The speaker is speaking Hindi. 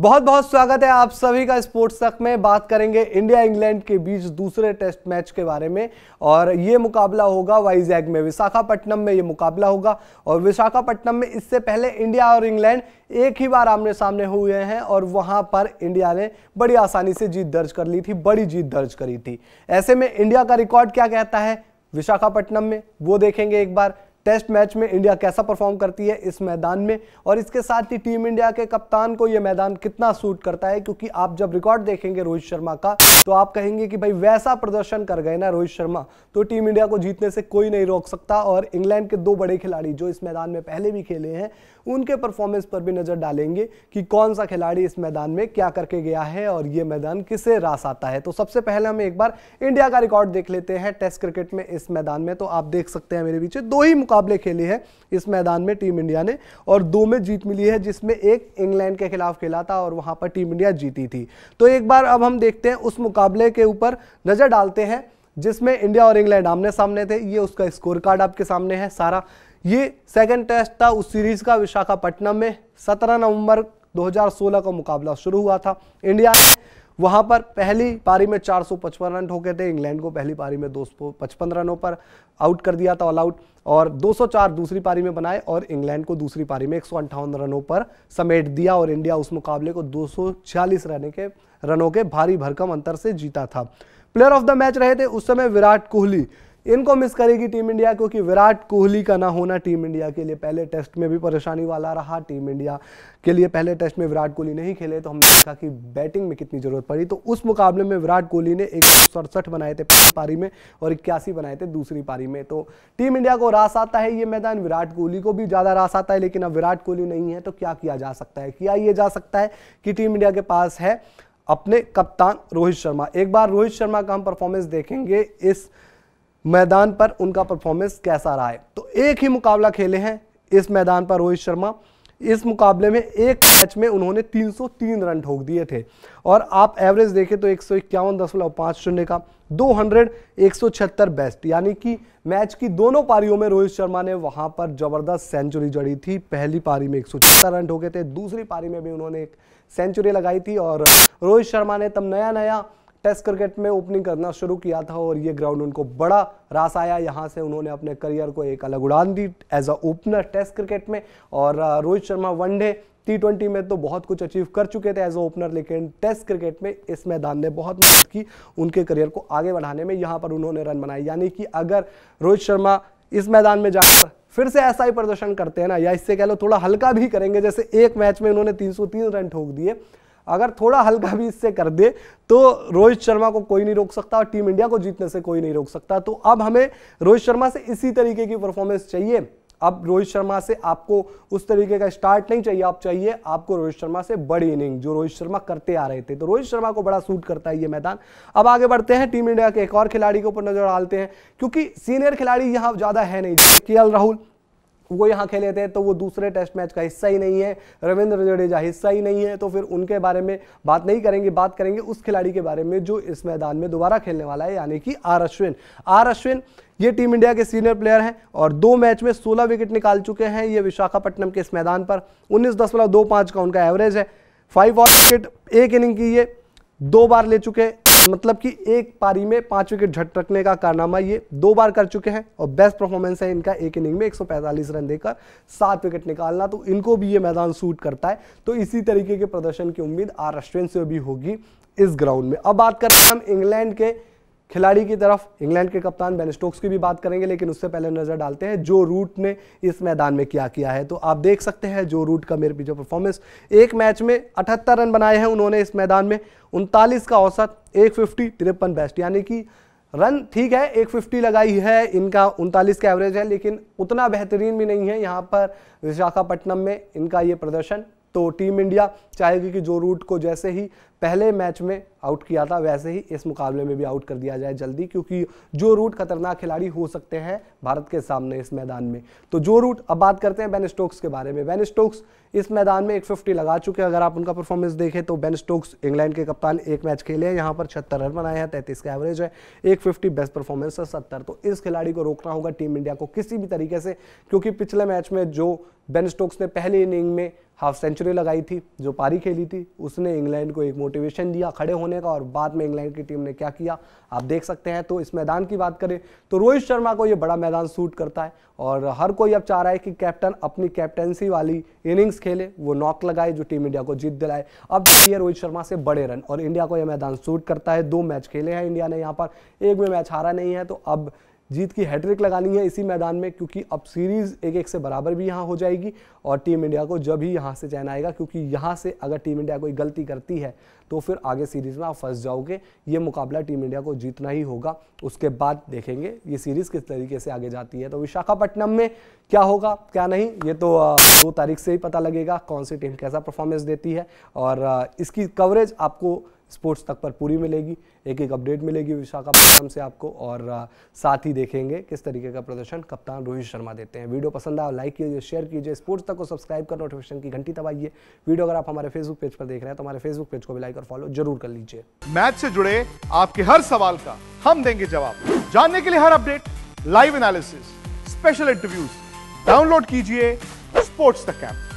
बहुत बहुत स्वागत है आप सभी का स्पोर्ट्स तक में बात करेंगे इंडिया इंग्लैंड के बीच दूसरे टेस्ट मैच के बारे में और ये मुकाबला होगा वाइजैग में विशाखापट्टनम में ये मुकाबला होगा और विशाखापट्टनम में इससे पहले इंडिया और इंग्लैंड एक ही बार आमने सामने हुए हैं और वहाँ पर इंडिया ने बड़ी आसानी से जीत दर्ज कर ली थी बड़ी जीत दर्ज करी थी ऐसे में इंडिया का रिकॉर्ड क्या कहता है विशाखापट्टनम में वो देखेंगे एक बार टेस्ट मैच में इंडिया कैसा परफॉर्म करती है इस मैदान में और इसके साथ ही टीम इंडिया के कप्तान को यह मैदान कितना सूट करता है क्योंकि आप जब रिकॉर्ड देखेंगे रोहित शर्मा का तो आप कहेंगे कि भाई वैसा प्रदर्शन कर गए ना रोहित शर्मा तो टीम इंडिया को जीतने से कोई नहीं रोक सकता और इंग्लैंड के दो बड़े खिलाड़ी जो इस मैदान में पहले भी खेले हैं उनके परफॉर्मेंस पर भी नज़र डालेंगे कि कौन सा खिलाड़ी इस मैदान में क्या करके गया है और ये मैदान किसे रास आता है तो सबसे पहले हम एक बार इंडिया का रिकॉर्ड देख लेते हैं टेस्ट क्रिकेट में इस मैदान में तो आप देख सकते हैं मेरे पीछे दो ही मुकाबले खेले हैं इस मैदान में टीम इंडिया ने और दो में जीत मिली है जिसमें एक इंग्लैंड के खिलाफ खेला था और वहां पर टीम इंडिया जीती थी तो एक बार अब हम देखते हैं उस मुकाबले के ऊपर नज़र डालते हैं जिसमें इंडिया और इंग्लैंड आमने सामने थे ये उसका स्कोर कार्ड आपके सामने है सारा ये सेकेंड टेस्ट था उस सीरीज का विशाखापट्टनम में सत्रह नवंबर 2016 का मुकाबला शुरू हुआ था इंडिया ने वहां पर पहली पारी में 455 रन ठोके थे इंग्लैंड को पहली पारी में दो रनों पर आउट कर दिया था ऑल आउट और 204 दूसरी पारी में बनाए और इंग्लैंड को दूसरी पारी में एक रनों पर समेट दिया और इंडिया उस मुकाबले को दो रन के रनों के भारी भरकम अंतर से जीता था प्लेयर ऑफ द मैच रहे थे उस समय विराट कोहली इनको मिस करेगी टीम इंडिया क्योंकि विराट कोहली का ना होना टीम इंडिया के लिए पहले टेस्ट में भी परेशानी वाला रहा टीम इंडिया के लिए पहले टेस्ट में विराट कोहली नहीं खेले तो हमने देखा कि बैटिंग में कितनी जरूरत पड़ी तो उस मुकाबले में विराट कोहली ने एक बनाए थे पहली पारी में और इक्यासी बनाए थे दूसरी पारी में तो टीम इंडिया को रास आता है ये मैदान विराट कोहली को भी ज़्यादा रास आता है लेकिन अब विराट कोहली नहीं है तो क्या किया जा सकता है किया ये जा सकता है कि टीम इंडिया के पास है अपने कप्तान रोहित शर्मा एक बार रोहित शर्मा का हम परफॉर्मेंस देखेंगे इस मैदान पर उनका परफॉर्मेंस कैसा रहा है तो एक ही मुकाबला खेले हैं इस मैदान पर रोहित शर्मा इस मुकाबले में एक मैच में उन्होंने 303 रन ठोक दिए थे और आप एवरेज देखें तो एक सौ इक्यावन दशमलव पाँच शून्य का 200 176 बेस्ट यानी कि मैच की दोनों पारियों में रोहित शर्मा ने वहां पर जबरदस्त सेंचुरी जड़ी थी पहली पारी में एक रन ठोके थे दूसरी पारी में भी उन्होंने एक सेंचुरी लगाई थी और रोहित शर्मा ने तब नया नया टेस्ट क्रिकेट में ओपनिंग करना शुरू किया था और ये ग्राउंड उनको बड़ा रास आया यहाँ से उन्होंने अपने करियर को एक अलग उड़ान दी as a opener test cricket में और Rohit Sharma one day T twenty में तो बहुत कुछ अचीव कर चुके थे एज अ ओपनर लेकिन टेस्ट क्रिकेट में इस मैदान ने बहुत मदद की उनके करियर को आगे बढ़ाने में यहाँ पर उन्होंने रन बनाए यानी कि अगर रोहित शर्मा इस मैदान में जाकर फिर से ऐसा ही प्रदर्शन करते हैं ना या इससे कह लो थोड़ा हल्का भी करेंगे जैसे एक मैच में उन्होंने 303 रन ठोक दिए अगर थोड़ा हल्का भी इससे कर दे तो रोहित शर्मा को कोई नहीं रोक सकता और टीम इंडिया को जीतने से कोई नहीं रोक सकता तो अब हमें रोहित शर्मा से इसी तरीके की परफॉर्मेंस चाहिए अब रोहित शर्मा से आपको उस तरीके का स्टार्ट नहीं चाहिए आप चाहिए आपको रोहित शर्मा से बड़ी इनिंग जो रोहित शर्मा करते आ रहे थे तो रोहित शर्मा को बड़ा सूट करता है ये मैदान अब आगे बढ़ते हैं टीम इंडिया के एक और खिलाड़ी के ऊपर नजर डालते हैं क्योंकि सीनियर खिलाड़ी यहाँ ज़्यादा है नहीं के राहुल वो यहाँ खेले थे तो वो दूसरे टेस्ट मैच का हिस्सा ही नहीं है रविंद्र जडेजा हिस्सा ही नहीं है तो फिर उनके बारे में बात नहीं करेंगे बात करेंगे उस खिलाड़ी के बारे में जो इस मैदान में दोबारा खेलने वाला है यानी कि आर अश्विन आर अश्विन ये टीम इंडिया के सीनियर प्लेयर हैं और दो मैच में 16 विकेट निकाल चुके हैं ये विशाखापट्टनम के इस मैदान पर उन्नीस दशमलव दो पाँच का उनका एवरेज है फाइव और विकेट एक इनिंग की ये दो बार ले चुके मतलब कि एक पारी में पांच विकेट झटकने का कारनामा ये दो बार कर चुके हैं और बेस्ट परफॉर्मेंस है इनका एक इनिंग में 145 रन देकर सात विकेट निकालना तो इनको भी ये मैदान सूट करता है तो इसी तरीके के प्रदर्शन की उम्मीद आर अश्विन से भी होगी इस ग्राउंड में अब बात करते हैं हम इंग्लैंड के खिलाड़ी की तरफ इंग्लैंड के कप्तान बेन स्टोक्स की भी बात करेंगे लेकिन उससे पहले नज़र डालते हैं जो रूट ने इस मैदान में क्या किया है तो आप देख सकते हैं जो रूट का मेरे पीछे परफॉर्मेंस एक मैच में अठहत्तर रन बनाए हैं उन्होंने इस मैदान में उनतालीस का औसत एक फिफ्टी तिरपन बेस्ट यानी कि रन ठीक है 150 लगाई है इनका उनतालीस का एवरेज है लेकिन उतना बेहतरीन भी नहीं है यहाँ पर विशाखापट्टनम में इनका ये प्रदर्शन तो टीम इंडिया चाहेगी कि जो रूट को जैसे ही पहले मैच में आउट किया था वैसे ही इस मुकाबले में भी आउट कर दिया जाए जल्दी क्योंकि जो रूट खतरनाक खिलाड़ी हो सकते हैं भारत के सामने इस मैदान में तो जो रूट अब बात करते हैं बेन स्टोक्स के बारे में बेन स्टोक्स इस मैदान में 150 लगा चुके हैं अगर आप उनका परफॉर्मेंस देखें तो बेन स्टोक्स इंग्लैंड के कप्तान एक मैच खेले हैं यहाँ पर छहत्तर रन बनाए हैं तैंतीस का एवरेज है एक बेस्ट परफॉर्मेंस है सत्तर तो इस खिलाड़ी को रोकना होगा टीम इंडिया को किसी भी तरीके से क्योंकि पिछले मैच में जो बेन स्टोक्स ने पहली इनिंग में हाफ सेंचुरी लगाई थी जो पारी खेली थी उसने इंग्लैंड को एक मोटिवेशन दिया खड़े होने का और बाद में इंग्लैंड की टीम ने क्या किया आप देख सकते हैं तो इस मैदान की बात करें तो रोहित शर्मा को ये बड़ा मैदान सूट करता है और हर कोई अब चाह रहा है कि कैप्टन अपनी कैप्टनसी वाली इनिंग्स खेले वो नॉक लगाए जो टीम इंडिया को जीत दिलाए अब चाहिए रोहित शर्मा से बड़े रन और इंडिया को यह मैदान सूट करता है दो मैच खेले हैं इंडिया ने यहाँ पर एक भी मैच हारा नहीं है तो अब जीत की हैट्रिक लगानी है इसी मैदान में क्योंकि अब सीरीज़ एक एक से बराबर भी यहाँ हो जाएगी और टीम इंडिया को जब ही यहाँ से चैन आएगा क्योंकि यहाँ से अगर टीम इंडिया कोई गलती करती है तो फिर आगे सीरीज़ में आप फंस जाओगे ये मुकाबला टीम इंडिया को जीतना ही होगा उसके बाद देखेंगे ये सीरीज़ किस तरीके से आगे जाती है तो विशाखापट्टनम में क्या होगा क्या नहीं ये तो दो तारीख से ही पता लगेगा कौन सी टीम कैसा परफॉर्मेंस देती है और इसकी कवरेज आपको स्पोर्ट्स तक पर पूरी मिलेगी एक एक अपडेट मिलेगी विशाखापट्टनम से आपको और साथ ही देखेंगे किस तरीके का प्रदर्शन कप्तान रोहित शर्मा देते हैं वीडियो पसंद आया लाइक कीजिए शेयर कीजिए स्पोर्ट्स तक को सब्सक्राइब कर नोटिफिकेशन की घंटी दबाइए वीडियो अगर आप हमारे फेसबुक पेज पर देख रहे हैं तो हमारे फेसबुक पेज को भी लाइक और फॉलो जरूर कर लीजिए मैच से जुड़े आपके हर सवाल का हम देंगे जवाब जानने के लिए हर update live analysis special interviews download कीजिए स्पोर्ट्स तक ऐप